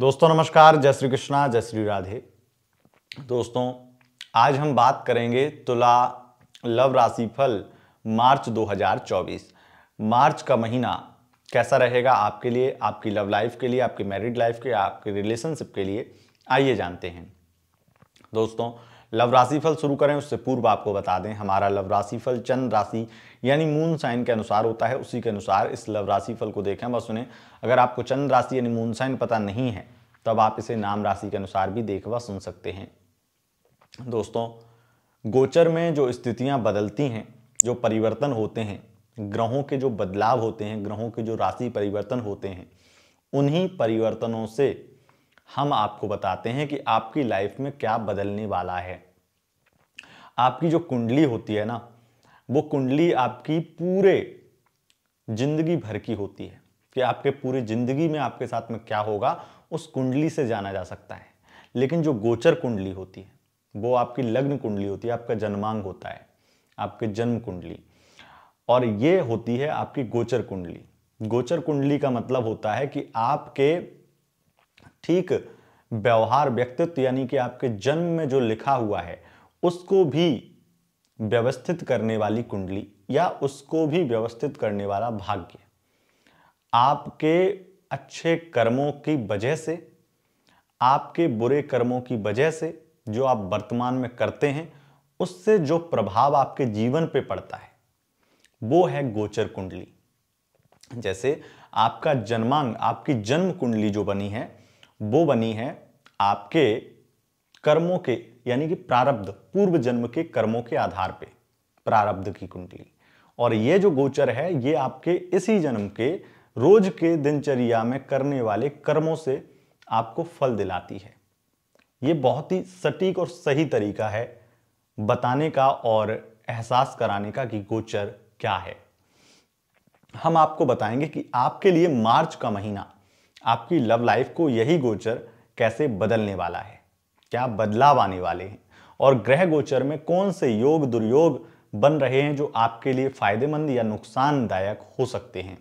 दोस्तों नमस्कार जय श्री कृष्णा जय श्री राधे दोस्तों आज हम बात करेंगे तुला लव राशि फल मार्च 2024 मार्च का महीना कैसा रहेगा आपके लिए आपकी लव लाइफ के लिए आपकी मैरिड लाइफ के आपके रिलेशनशिप के लिए आइए जानते हैं दोस्तों लव राशिफल शुरू करें उससे पूर्व आपको बता दें हमारा लव राशिफल चंद्र राशि यानी मून साइन के अनुसार होता है उसी के अनुसार इस लव राशिफल को देखें बस उन्हें अगर आपको चंद्र राशि यानी मून साइन पता नहीं है तब आप इसे नाम राशि के अनुसार भी देख व सुन सकते हैं दोस्तों गोचर में जो स्थितियाँ बदलती हैं जो परिवर्तन होते हैं ग्रहों के जो बदलाव होते हैं ग्रहों के जो राशि परिवर्तन होते हैं उन्हीं परिवर्तनों से हम आपको बताते हैं कि आपकी लाइफ में क्या बदलने वाला है आपकी जो कुंडली होती है ना वो कुंडली आपकी पूरे जिंदगी भर की होती है कि आपके पूरी जिंदगी में आपके साथ में क्या होगा उस कुंडली से जाना जा सकता है लेकिन जो गोचर कुंडली होती है वो आपकी लग्न कुंडली होती है आपका जन्मांग होता है आपके जन्म कुंडली और ये होती है आपकी गोचर कुंडली गोचर कुंडली का मतलब होता है कि आपके ठीक व्यवहार व्यक्तित्व यानी कि आपके जन्म में जो लिखा हुआ है उसको भी व्यवस्थित करने वाली कुंडली या उसको भी व्यवस्थित करने वाला भाग्य आपके अच्छे कर्मों की वजह से आपके बुरे कर्मों की वजह से जो आप वर्तमान में करते हैं उससे जो प्रभाव आपके जीवन पे पड़ता है वो है गोचर कुंडली जैसे आपका जन्मांग आपकी जन्म कुंडली जो बनी है वो बनी है आपके कर्मों के यानी कि प्रारब्ध पूर्व जन्म के कर्मों के आधार पे प्रारब्ध की कुंडली और ये जो गोचर है ये आपके इसी जन्म के रोज के दिनचर्या में करने वाले कर्मों से आपको फल दिलाती है ये बहुत ही सटीक और सही तरीका है बताने का और एहसास कराने का कि गोचर क्या है हम आपको बताएंगे कि आपके लिए मार्च का महीना आपकी लव लाइफ को यही गोचर कैसे बदलने वाला है क्या बदलाव आने वाले हैं और ग्रह गोचर में कौन से योग दुर्योग बन रहे हैं जो आपके लिए फायदेमंद या नुकसानदायक हो सकते हैं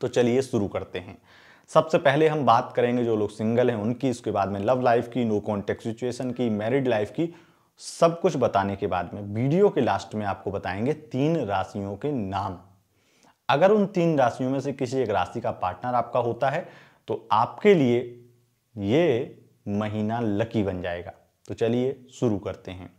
तो चलिए शुरू करते हैं सबसे पहले हम बात करेंगे जो लोग सिंगल हैं उनकी इसके बाद में लव लाइफ की नो कॉन्टेक्ट सिचुएशन की मैरिड लाइफ की सब कुछ बताने के बाद में वीडियो के लास्ट में आपको बताएंगे तीन राशियों के नाम अगर उन तीन राशियों में से किसी एक राशि का पार्टनर आपका होता है तो आपके लिए ये महीना लकी बन जाएगा तो चलिए शुरू करते हैं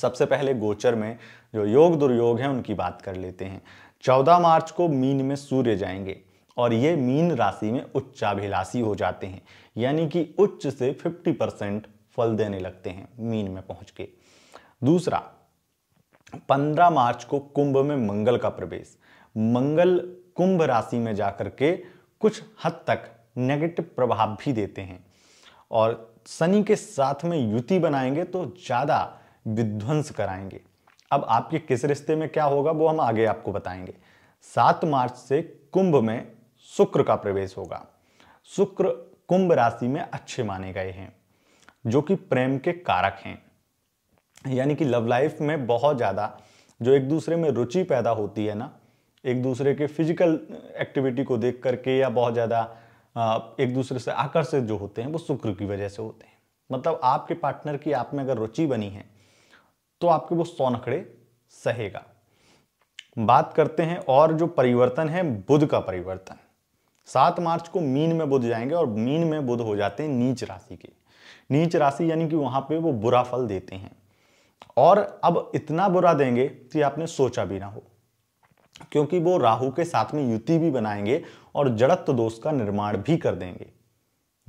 सबसे पहले गोचर में जो योग दुर्योग है उनकी बात कर लेते हैं चौदह मार्च को मीन में सूर्य जाएंगे और ये मीन राशि में उच्चाभिलाषी हो जाते हैं यानी कि उच्च से 50 परसेंट फल देने लगते हैं मीन में पहुंच के दूसरा 15 मार्च को कुंभ में मंगल का प्रवेश मंगल कुंभ राशि में जाकर के कुछ हद तक नेगेटिव प्रभाव भी देते हैं और शनि के साथ में युति बनाएंगे तो ज़्यादा विध्वंस कराएंगे अब आपके किस रिश्ते में क्या होगा वो हम आगे आपको बताएंगे सात मार्च से कुंभ में शुक्र का प्रवेश होगा शुक्र कुंभ राशि में अच्छे माने गए हैं जो कि प्रेम के कारक हैं यानी कि लव लाइफ में बहुत ज़्यादा जो एक दूसरे में रुचि पैदा होती है ना एक दूसरे के फिजिकल एक्टिविटी को देख करके या बहुत ज़्यादा एक दूसरे से आकर्षित जो होते हैं वो शुक्र की वजह से होते हैं मतलब आपके पार्टनर की आप में अगर रुचि बनी है तो आपके वो सौनखड़े सहेगा बात करते हैं और जो परिवर्तन है बुध का परिवर्तन सात मार्च को मीन में बुध जाएंगे और मीन में बुध हो जाते हैं नीच राशि के नीच राशि यानी कि वहां पे वो बुरा फल देते हैं और अब इतना बुरा देंगे कि आपने सोचा भी ना हो क्योंकि वो राहु के साथ में युति भी बनाएंगे और जड़त्व दोष का निर्माण भी कर देंगे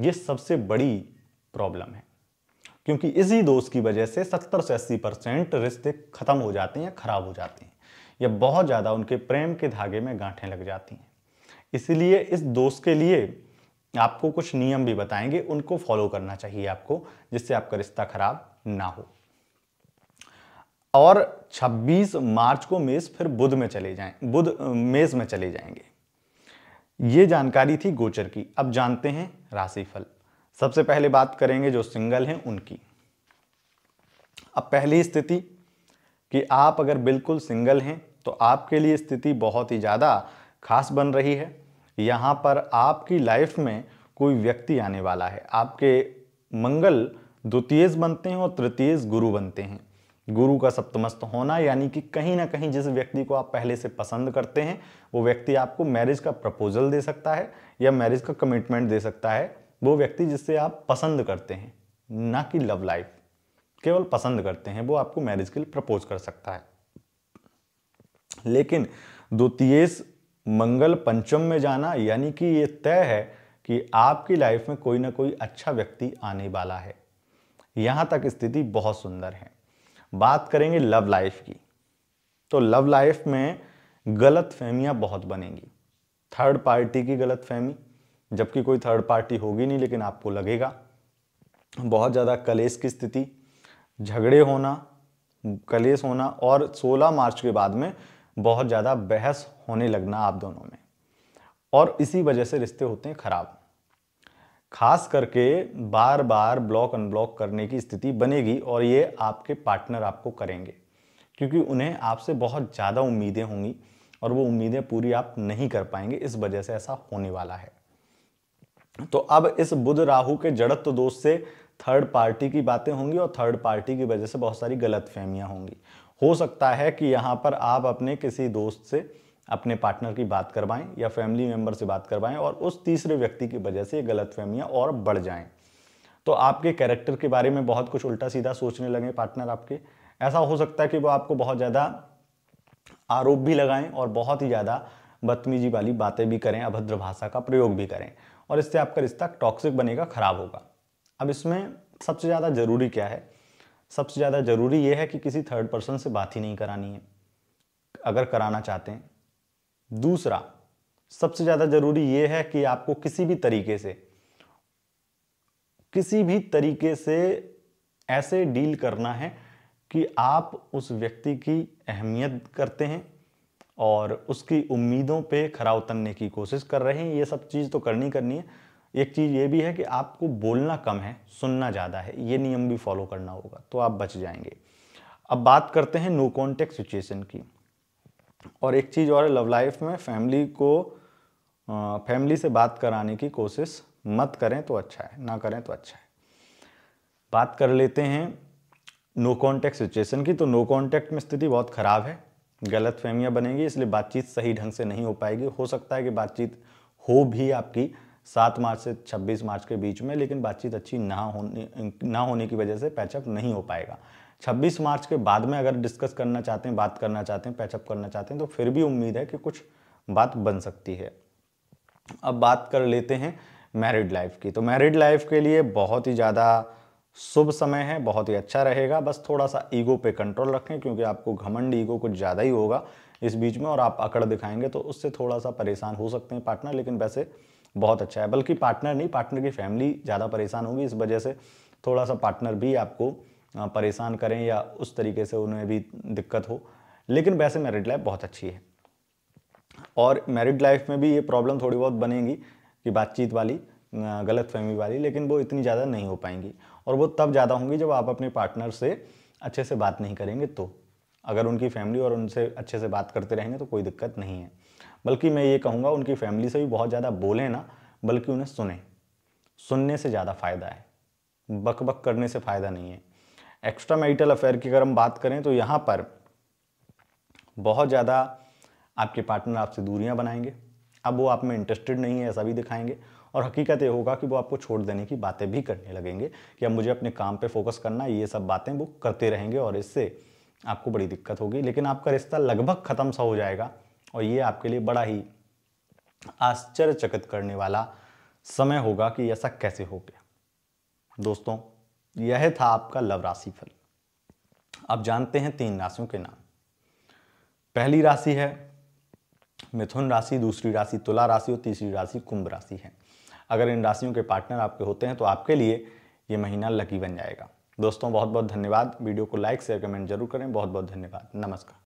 ये सबसे बड़ी प्रॉब्लम है क्योंकि इसी दोष की वजह से 70 से 80 परसेंट रिश्ते खत्म हो जाते हैं या खराब हो जाते हैं या बहुत ज़्यादा उनके प्रेम के धागे में गांठें लग जाती हैं इसलिए इस दोष के लिए आपको कुछ नियम भी बताएंगे उनको फॉलो करना चाहिए आपको जिससे आपका रिश्ता खराब ना हो और 26 मार्च को मेष फिर बुध में चले जाएं बुध मेष में चले जाएंगे ये जानकारी थी गोचर की अब जानते हैं राशिफल सबसे पहले बात करेंगे जो सिंगल हैं उनकी अब पहली स्थिति कि आप अगर बिल्कुल सिंगल हैं तो आपके लिए स्थिति बहुत ही ज़्यादा खास बन रही है यहाँ पर आपकी लाइफ में कोई व्यक्ति आने वाला है आपके मंगल द्वितीय बनते हैं और तृतीय गुरु बनते हैं गुरु का सप्तमस्त होना यानी कि कहीं ना कहीं जिस व्यक्ति को आप पहले से पसंद करते हैं वो व्यक्ति आपको मैरिज का प्रपोजल दे सकता है या मैरिज का कमिटमेंट दे सकता है वो व्यक्ति जिससे आप पसंद करते हैं ना कि लव लाइफ केवल पसंद करते हैं वो आपको मैरिज के लिए प्रपोज कर सकता है लेकिन द्वितीय मंगल पंचम में जाना यानी कि ये तय है कि आपकी लाइफ में कोई ना कोई अच्छा व्यक्ति आने वाला है यहाँ तक स्थिति बहुत सुंदर है बात करेंगे लव लाइफ की तो लव लाइफ में गलत फहमियाँ बहुत बनेंगी थर्ड पार्टी की गलत फहमी जबकि कोई थर्ड पार्टी होगी नहीं लेकिन आपको लगेगा बहुत ज़्यादा कलेश की स्थिति झगड़े होना कलेश होना और 16 मार्च के बाद में बहुत ज़्यादा बहस होने लगना आप दोनों में और इसी वजह से रिश्ते होते हैं ख़राब खास करके बार बार ब्लॉक अनब्लॉक करने की स्थिति बनेगी और ये आपके पार्टनर आपको करेंगे क्योंकि उन्हें आपसे बहुत ज़्यादा उम्मीदें होंगी और वो उम्मीदें पूरी आप नहीं कर पाएंगे इस वजह से ऐसा होने वाला है तो अब इस बुध राहु के जड़त्व दोष से थर्ड पार्टी की बातें होंगी और थर्ड पार्टी की वजह से बहुत सारी गलत फहमियाँ होंगी हो सकता है कि यहाँ पर आप अपने किसी दोस्त से अपने पार्टनर की बात करवाएं या फैमिली मेम्बर से बात करवाएं और उस तीसरे व्यक्ति की वजह से ये गलत फहमियाँ और बढ़ जाएँ तो आपके कैरेक्टर के बारे में बहुत कुछ उल्टा सीधा सोचने लगे पार्टनर आपके ऐसा हो सकता है कि वो आपको बहुत ज़्यादा आरोप भी लगाएं और बहुत ही ज़्यादा बदतमीजी वाली बातें भी करें अभद्र भाषा का प्रयोग भी करें और इससे आपका रिश्ता टॉक्सिक बनेगा ख़राब होगा अब इसमें सबसे ज़्यादा ज़रूरी क्या है सबसे ज़्यादा ज़रूरी ये है कि किसी थर्ड पर्सन से बात ही नहीं करानी है अगर कराना चाहते हैं दूसरा सबसे ज़्यादा जरूरी यह है कि आपको किसी भी तरीके से किसी भी तरीके से ऐसे डील करना है कि आप उस व्यक्ति की अहमियत करते हैं और उसकी उम्मीदों पे खरा उतरने की कोशिश कर रहे हैं ये सब चीज़ तो करनी करनी है एक चीज़ ये भी है कि आपको बोलना कम है सुनना ज़्यादा है ये नियम भी फॉलो करना होगा तो आप बच जाएंगे अब बात करते हैं नो कॉन्टेक्ट सिचुएशन की और एक चीज़ और लव लाइफ में फैमिली को फैमिली से बात कराने की कोशिश मत करें तो अच्छा है ना करें तो अच्छा है बात कर लेते हैं नो कॉन्टैक्ट सिचुएशन की तो नो कॉन्टैक्ट में स्थिति बहुत ख़राब है गलत फहमियाँ बनेंगी इसलिए बातचीत सही ढंग से नहीं हो पाएगी हो सकता है कि बातचीत हो भी आपकी सात मार्च से छब्बीस मार्च के बीच में लेकिन बातचीत अच्छी ना होने ना होने की वजह से पैचअप नहीं हो पाएगा छब्बीस मार्च के बाद में अगर डिस्कस करना चाहते हैं बात करना चाहते हैं पैचअप करना चाहते हैं तो फिर भी उम्मीद है कि कुछ बात बन सकती है अब बात कर लेते हैं मैरिड लाइफ की तो मैरिड लाइफ के लिए बहुत ही ज़्यादा शुभ समय है बहुत ही अच्छा रहेगा बस थोड़ा सा ईगो पे कंट्रोल रखें क्योंकि आपको घमंड ईगो कुछ ज़्यादा ही होगा इस बीच में और आप अकड़ दिखाएंगे तो उससे थोड़ा सा परेशान हो सकते हैं पार्टनर लेकिन वैसे बहुत अच्छा है बल्कि पार्टनर नहीं पार्टनर की फैमिली ज़्यादा परेशान होगी इस वजह से थोड़ा सा पार्टनर भी आपको परेशान करें या उस तरीके से उन्हें भी दिक्कत हो लेकिन वैसे मैरिड लाइफ बहुत अच्छी है और मैरिड लाइफ में भी ये प्रॉब्लम थोड़ी बहुत बनेगी कि बातचीत वाली गलत फहमी वाली लेकिन वो इतनी ज़्यादा नहीं हो पाएंगी और वो तब ज़्यादा होंगी जब आप अपने पार्टनर से अच्छे से बात नहीं करेंगे तो अगर उनकी फैमिली और उनसे अच्छे से बात करते रहेंगे तो कोई दिक्कत नहीं है बल्कि मैं ये कहूँगा उनकी फैमिली से भी बहुत ज़्यादा बोलें ना बल्कि उन्हें सुने सुनने से ज़्यादा फ़ायदा है बक बक करने से फ़ायदा नहीं है एक्स्ट्रा मैरिटल अफेयर की अगर हम बात करें तो यहाँ पर बहुत ज़्यादा आपके पार्टनर आपसे दूरियाँ बनाएंगे अब वो आप में इंटरेस्टेड नहीं है ऐसा भी दिखाएंगे और हकीकत ये होगा कि वो आपको छोड़ देने की बातें भी करने लगेंगे कि अब मुझे अपने काम पे फोकस करना ये सब बातें वो करते रहेंगे और इससे आपको बड़ी दिक्कत होगी लेकिन आपका रिश्ता लगभग ख़त्म सा हो जाएगा और ये आपके लिए बड़ा ही आश्चर्यचकित करने वाला समय होगा कि ऐसा कैसे हो गया दोस्तों यह था आपका लव राशि फल अब जानते हैं तीन राशियों के नाम पहली राशि है मिथुन राशि दूसरी राशि तुला राशि और तीसरी राशि कुंभ राशि है अगर इन राशियों के पार्टनर आपके होते हैं तो आपके लिए ये महीना लकी बन जाएगा दोस्तों बहुत बहुत धन्यवाद वीडियो को लाइक शेयर कमेंट जरूर करें बहुत बहुत धन्यवाद नमस्कार